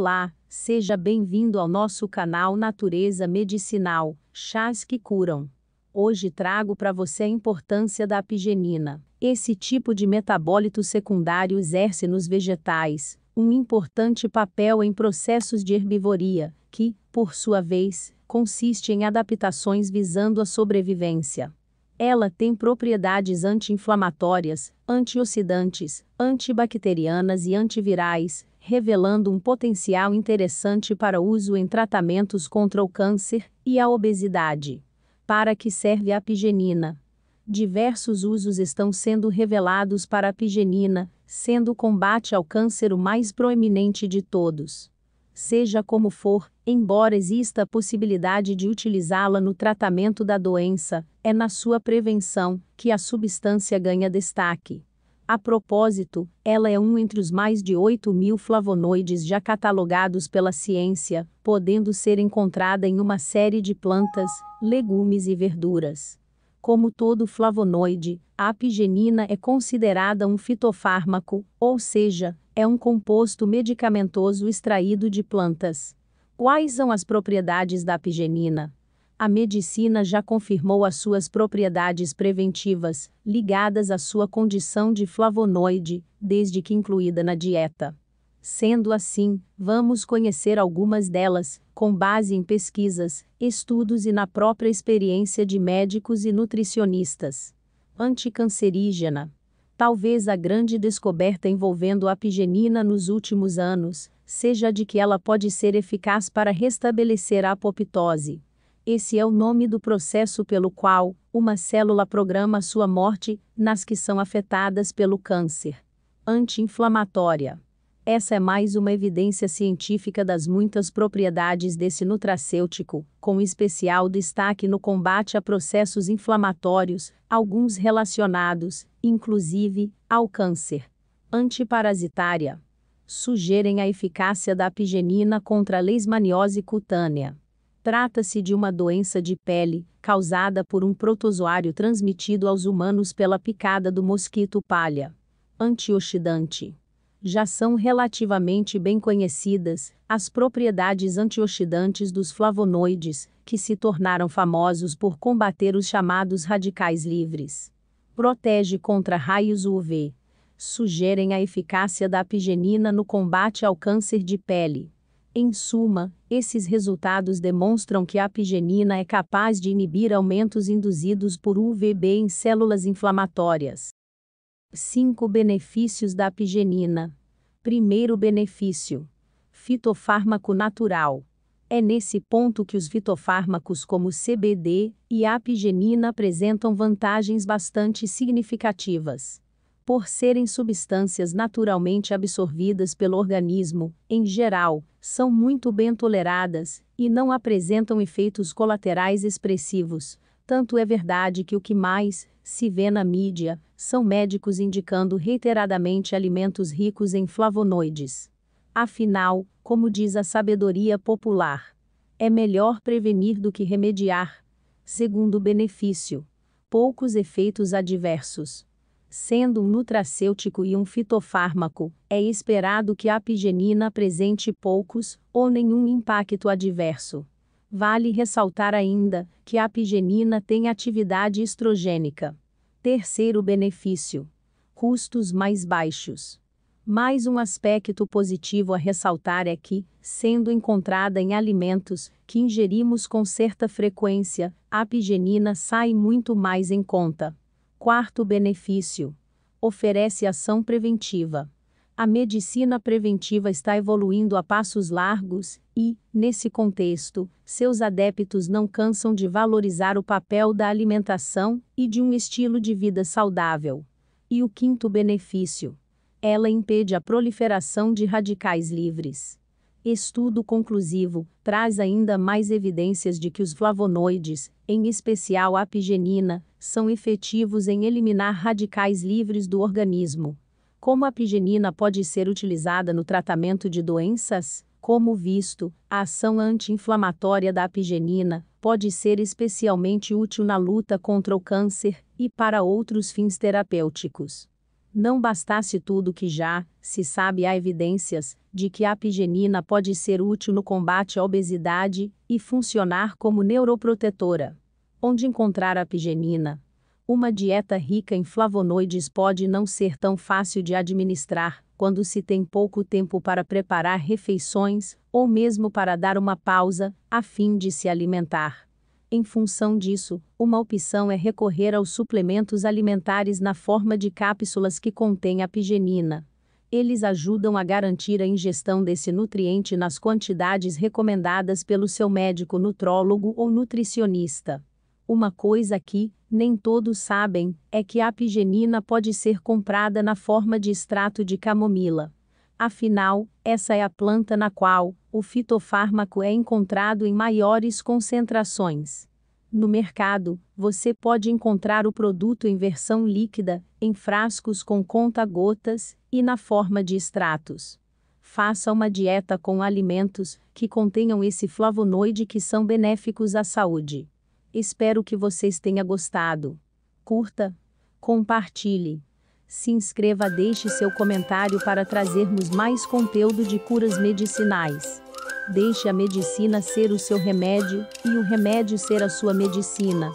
Olá, seja bem-vindo ao nosso canal Natureza Medicinal, Chás que Curam. Hoje trago para você a importância da apigenina. Esse tipo de metabólito secundário exerce nos vegetais um importante papel em processos de herbivoria, que, por sua vez, consiste em adaptações visando a sobrevivência. Ela tem propriedades anti-inflamatórias, antioxidantes, antibacterianas e antivirais, revelando um potencial interessante para uso em tratamentos contra o câncer e a obesidade. Para que serve a pigenina? Diversos usos estão sendo revelados para a pigenina, sendo o combate ao câncer o mais proeminente de todos. Seja como for, embora exista a possibilidade de utilizá-la no tratamento da doença, é na sua prevenção que a substância ganha destaque. A propósito, ela é um entre os mais de 8 mil flavonoides já catalogados pela ciência, podendo ser encontrada em uma série de plantas, legumes e verduras. Como todo flavonoide, a apigenina é considerada um fitofármaco, ou seja, é um composto medicamentoso extraído de plantas. Quais são as propriedades da apigenina? a medicina já confirmou as suas propriedades preventivas, ligadas à sua condição de flavonoide, desde que incluída na dieta. Sendo assim, vamos conhecer algumas delas, com base em pesquisas, estudos e na própria experiência de médicos e nutricionistas. Anticancerígena. Talvez a grande descoberta envolvendo a pigenina nos últimos anos seja de que ela pode ser eficaz para restabelecer a apoptose. Esse é o nome do processo pelo qual uma célula programa sua morte nas que são afetadas pelo câncer. Anti-inflamatória. Essa é mais uma evidência científica das muitas propriedades desse nutracêutico, com especial destaque no combate a processos inflamatórios, alguns relacionados, inclusive, ao câncer. Antiparasitária. Sugerem a eficácia da apigenina contra a leishmaniose cutânea. Trata-se de uma doença de pele, causada por um protozoário transmitido aos humanos pela picada do mosquito palha. Antioxidante. Já são relativamente bem conhecidas as propriedades antioxidantes dos flavonoides, que se tornaram famosos por combater os chamados radicais livres. Protege contra raios UV. Sugerem a eficácia da apigenina no combate ao câncer de pele em suma, esses resultados demonstram que a apigenina é capaz de inibir aumentos induzidos por UVB em células inflamatórias. 5 benefícios da apigenina. Primeiro benefício: fitofármaco natural. É nesse ponto que os fitofármacos como CBD e a apigenina apresentam vantagens bastante significativas por serem substâncias naturalmente absorvidas pelo organismo, em geral, são muito bem toleradas e não apresentam efeitos colaterais expressivos. Tanto é verdade que o que mais se vê na mídia são médicos indicando reiteradamente alimentos ricos em flavonoides. Afinal, como diz a sabedoria popular, é melhor prevenir do que remediar. Segundo benefício, poucos efeitos adversos sendo um nutracêutico e um fitofármaco, é esperado que a apigenina apresente poucos ou nenhum impacto adverso. Vale ressaltar ainda que a apigenina tem atividade estrogênica. Terceiro benefício: custos mais baixos. Mais um aspecto positivo a ressaltar é que, sendo encontrada em alimentos que ingerimos com certa frequência, a apigenina sai muito mais em conta. Quarto benefício: oferece ação preventiva. A medicina preventiva está evoluindo a passos largos e, nesse contexto, seus adeptos não cansam de valorizar o papel da alimentação e de um estilo de vida saudável. E o quinto benefício: ela impede a proliferação de radicais livres. Estudo conclusivo traz ainda mais evidências de que os flavonoides, em especial a pigenina, são efetivos em eliminar radicais livres do organismo. Como a pigenina pode ser utilizada no tratamento de doenças? Como visto, a ação anti-inflamatória da apigenina pode ser especialmente útil na luta contra o câncer e para outros fins terapêuticos. Não bastasse tudo que já se sabe há evidências de que a apigenina pode ser útil no combate à obesidade e funcionar como neuroprotetora. Onde encontrar a apigenina? Uma dieta rica em flavonoides pode não ser tão fácil de administrar quando se tem pouco tempo para preparar refeições ou mesmo para dar uma pausa a fim de se alimentar. Em função disso, uma opção é recorrer aos suplementos alimentares na forma de cápsulas que contêm a pigenina. Eles ajudam a garantir a ingestão desse nutriente nas quantidades recomendadas pelo seu médico nutrólogo ou nutricionista. Uma coisa que, nem todos sabem, é que a pigenina pode ser comprada na forma de extrato de camomila. Afinal, essa é a planta na qual o fitofármaco é encontrado em maiores concentrações. No mercado, você pode encontrar o produto em versão líquida, em frascos com conta-gotas e na forma de extratos. Faça uma dieta com alimentos que contenham esse flavonoide que são benéficos à saúde. Espero que vocês tenham gostado. Curta, compartilhe se inscreva, deixe seu comentário para trazermos mais conteúdo de curas medicinais. Deixe a medicina ser o seu remédio e o remédio ser a sua medicina.